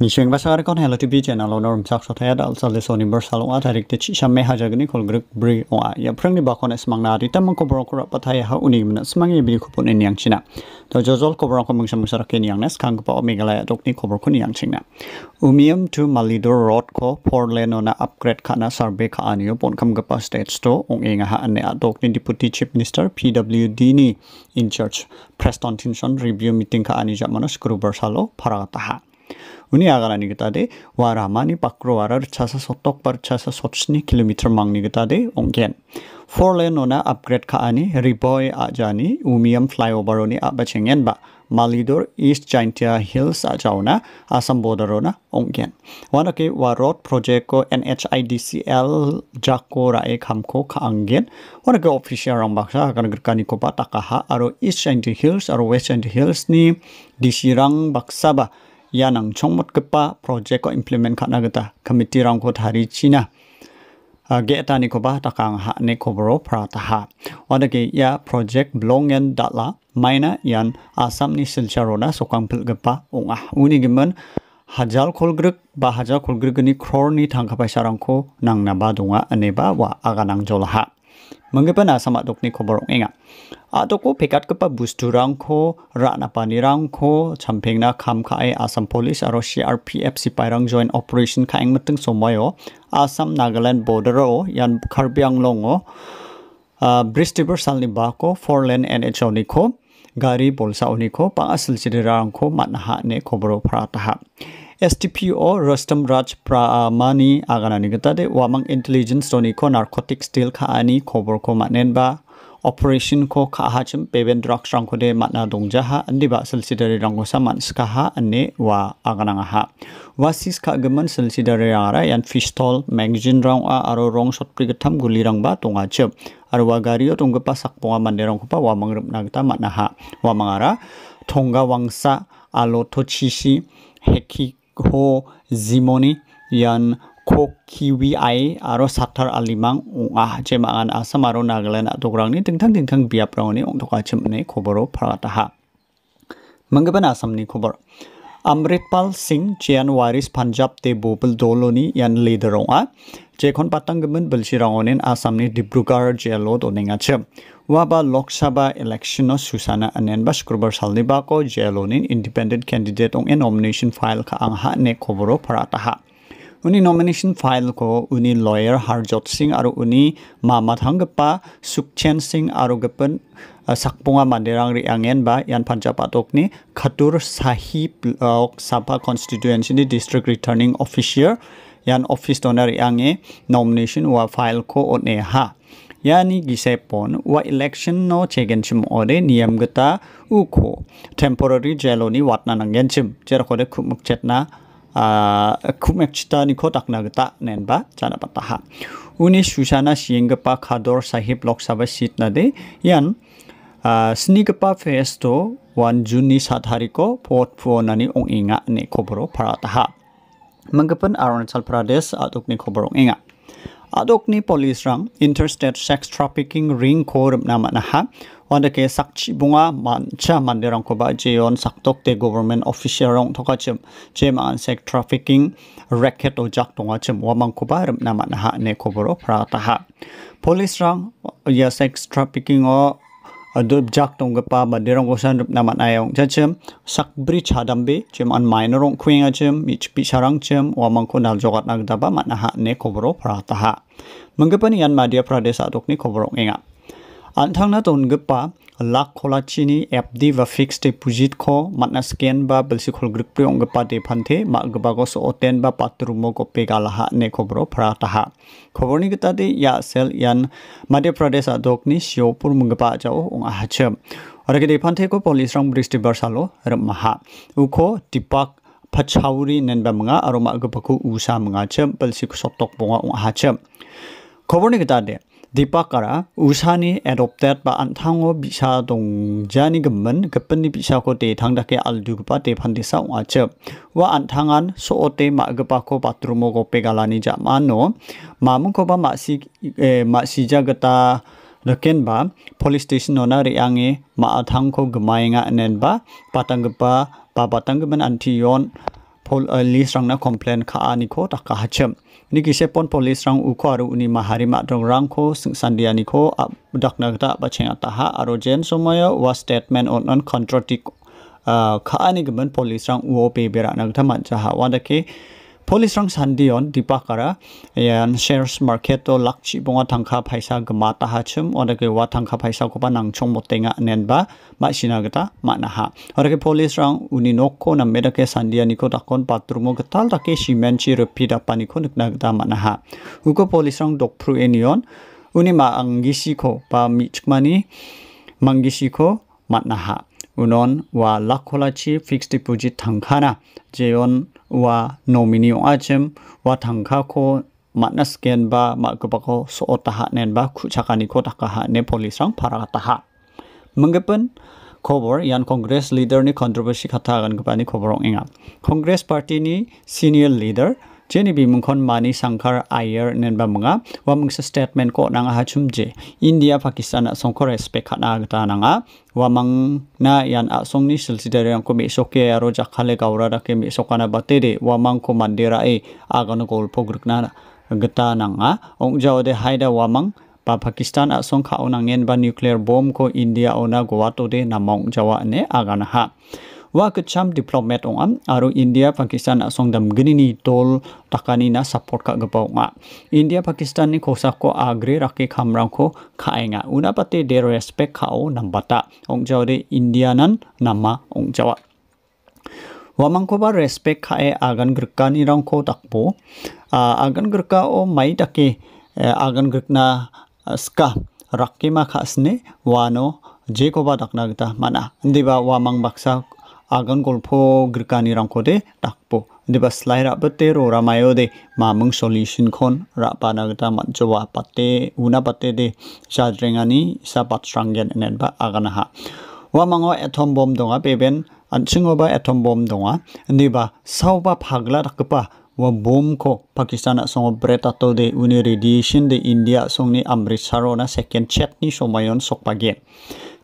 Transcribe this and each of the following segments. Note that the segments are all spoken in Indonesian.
basa basar kon Hello TV channel norm chak so thaya dal sale so number salo a te chi shamme haja gani kol grik bri o a ya prang ni bakon mang na ri tam ko bro ko pathai ha uni mna smang ye bi ko pon ni yang china to jojol ko bro ko mung sar ke ni yang nes ko pa omegala ya ni ko ko ni yang China. umium to malido rod ko four lane na upgrade khana sarbe kha ani pon kham ga pa state sto ong nga ha ane a dok ni deputy chief minister pwd ni in charge preston tinson review meeting kha ani ja kru group salo phara ta ha Uni agarani kita de mani pakro wara chasa sotok par chasa sotsni kilometer mang ni kita de ongken. Four lane ona upgrade ka ani riboy aja ni umiam flyover oni apa cengen ba Malidor East Jaintia Hills aja asam border ona ongken. Wana ke warot project ko NHIDCL jako rae kamko ka angen. Wana ke official orang baksa akan gerkani ko pataka ha aro East Jaintia Hills aro West Jaintia Hills ni disirang baksa ba yanang mot kepa project ko implement khana gata committee rang ko thari china age ah, ta ni ko ba takang ha ne ko bro pra ta ha ge ya project blong and dala maina yan asam ni silcharona sokang phil gepa unga ah. uni hajal hajar kolgruk ba hajar kolgruk ni khor ni thangkha paisa rang ko nangna ba dunga ba wa aga nang jol ha mengapa sama dokni khoborong enga atau pekat kepa durang ko rakna panirang ko na kam kae asam polis aro crpf sipairang join operation ng meteng somoyo asam nagaland bordero yan karbiang longo sal bristiber ba ko, four lane nho ni ko gari bolsa oniko ko pang asil chidirang ko mat na hak ni STPO Rustam Raj Pramani kita de wamang intelligence toni ko narcotics deal ka ani khobor ko manen ba operation ko ka ha chim peben drugs ko de matna dongja ha andi ba silsidari rang ko saman ska ha anne wa agananga ha wasis ka gaman silsidari ara yan pistol magazine rang a aro rong shot pri gatham guli rang ba tonga chep aro wa gariyo sak ponga mande ko pa wamang na gita matna ha wamang ara thonga wangsa alo to chishi heki ho zimoni yan ko kiwi ai aro satar alimang unga chema an asam aro nagalan atograng ni tingtang tingtang biap rawani ong toka chimne khobaro phara ta ha mangaban asam ni khobar Amritpal Singh Chian Waris Punjab te Bopal Doloni yan lideronga jekhon patanggemen belsirangonen asamni Dibrugarh jelo donenga che waba Lok Sabha election no susana anen ba shukrobar salni ba ko jelonin independent candidate ong nomination file ka angha ne khoboro parataha उनी nomination file को उनी लॉयर हरजोत सिंह और उनी मामा थंगपा सुखचैन सिंह और गपन sakpunga manderang riangen ba yan patok ni Khatur Sahib Lok sapa constituency ni district returning officer yan office dona riange nomination wa file ko one ha yani gisepon wa election no chegen chim ore niyam gata uko temporary jail ni watna nangen chim jer khode khumuk chetna kumek chita ni ko takna gata nen ba chana pataha uni susana siengpa khador sahib lok sabha sit nade, de yan Ah, festo Juni 스니그파 페스토 원준니 사타리코 포트포나니 옹잉아 네 코브로 파라타하 menggepen Arunachal Pradesh kobro ong inga ni polis rang interstate sex trafficking ring korup nama naha wanda ke sakchi bunga manca manderang ko ba jeon saktok te government official rong toka chem chem an sex trafficking racket o jak tonga chem wamang ko ba nama naha ne kobro phra ta rang ya sex trafficking o adup jak tong gapa ba derong go san rup namat ayong chachem sak bri chadam be chem an minor ong khwing chem mich pi sarang chem wa mangko nal jogat nag daba mat na ha ne khobro phra ta ha mangapani an madhya pradesh atok ni khobro nga an thang na ton gapa lak khola chini FD va fixed deposit ko matna scan ba belsi khol grip pe ong pa de phante ma gba go so oten ba patrumo ko pe ga laha ne khobro phra ta ha khobor ni kita de ya sel yan madhya pradesh adok ni shiopur mung ba jao ong a chem ara ge de phante ko police rang brist ram ha uko dipak pachauri nen ba mga aroma gba ko usa manga chem belsi ko sotok bonga ong a chem khobor ni kita de Dipakara usani adopted ba antango bisa dong jani gemen gepen bisa ko te tang dake aldu te pandisa ong acep wa antangan so ote ma gepa ko patrumo ko pegalani jamano mamun ko ba mak si eh, mak si jagata Reken ba police station ona riangi ma athang ko nen ba patang gepa ba patang gemen antiyon, Polis eh, list rang na complain kha ani ko taka hachem ni kise pon police rang u ko aru uni mahari ma dong rang ko singsan sandia ni ko dak na ta ba chen ta ha aro jen somoya wa statement on on contradict eh, kha ani gmen police rang u o pe bera na ta man cha ha wa da ke polisrang sandion dipakara yan shares market to lakchi bonga tangkha phaisa gmata hachum odake wa tangkha phaisa kopa nangchong motenga nenba ma sinagata manaha ha polis polisrang uni nokko na medake sandia niko takon patrumo getal take simenchi repida paniko nikna gata manaha ha uko polisrang dokpru enion uni ma angisiko pa michmani mangisiko ko ha unon wa lakholachi fixed deposit thangkhana jeon wa nomini achem wa thangkha ko matnas ken ba makupako so taha nen ba khuchakani ko taka ha ne police rang phara taha mangepen khobor yan congress leader ni controversy khata gan gani khobor ong inga congress party ni senior leader jeni bi mungkon mani sangkar ayer nen ba munga wa mung statement ko nang ha chumje india pakistan a songkor respect khana gata nanga wa mang na yan a song ni silsidare yang ko me soke aro jakhale gaura da ke me sokana batere, wa mang ko mandira e agano gol pogrukna gata nanga ong de haida wa mang pa Pakistan a song kha onang ba nuclear bomb ko India ona Gowato de namong jawa ne agana ha wa kecam diplomat ong am aro India Pakistan song dam gini ni tol takani na support ka gepau nga India Pakistan ni kosa ko agri raki khamrang ko khae nga una pate de respect khao bata ong jaw de India nan nama ong jawa ba respect khae agan gerka ni rang ko takpo agan gerka o mai take e, agan gerkna ska ma khasne wano ba dakna gita mana ndiba wamang baksa agan golpo grikani rangkode takpo deba slai rape bete ro ramayo de mamung solution kon rapa nagata patte pate una pate de jadrengani sa strangen enen ba aganaha wa mango atom bom donga peben ansingo ba atom bom donga niba sauba phagla rakpa wa bom ko pakistan song breta to de uni radiation de india song ni amritsaro second chat ni somayon pagen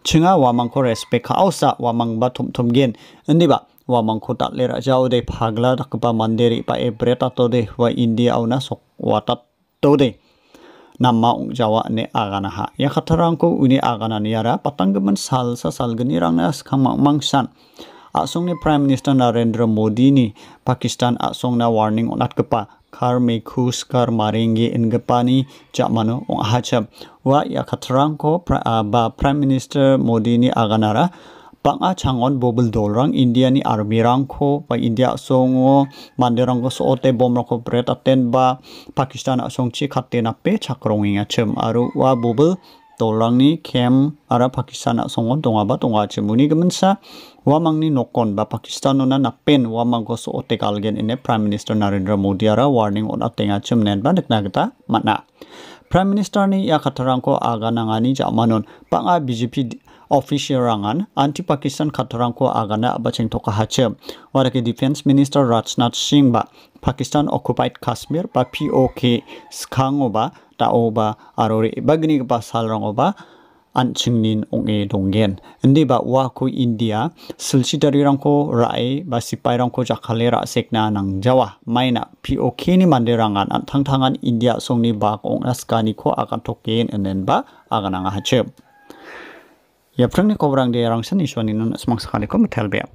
chunga wamang ko respect ka ausa wamang ba thum thum gen ndi ba wamang ko tat lera jao de phagla mandiri ba pa e breta to de wa india auna sok watat to de nama ung jawa ne agana ha ya khatarang ko uni agana ni ara patanggeman sal sa sal geni rangna skhamang mangsan asong ne prime minister narendra modi ni pakistan asong na warning onat kepa kar me kus kar maringi cak jamano ong hachap wa yakhatrang ko ah, ba prime minister modi ni aganara a changon bobul dolrang india ni army rang ko ba india songo manderang ko soote bom rang ko pret aten ba pakistan asong chi khatte na pe chakrong inga aru wa bobul dolangni kem ara Pakistan songo ba donga che muni gemensa wamangni nokon ba pakistan Pakistanona nakpen wamang go so otek algen ine Prime Minister Narendra Modi ara warning on atenga chimnen ba nakna gata mana Prime Minister ni ya ko aga nangani jamanon panga BJP official rangan anti Pakistan ko agana abaching toka hache ke defense minister Rajnath Singh ba Pakistan occupied Kashmir ba POK skhango ba tao ba arore bagni ba salrango ba anchingnin onge donggen indi ba wa ko india rang rangko rai ba sipai rangko jakhale ra sekna nang jawa maina pok ni mande rangan an india songni ba ong askani ko akan token enen ba agananga hachep Yaprang ni kobrang de rang san iswani nun smang sakali ko metal beap.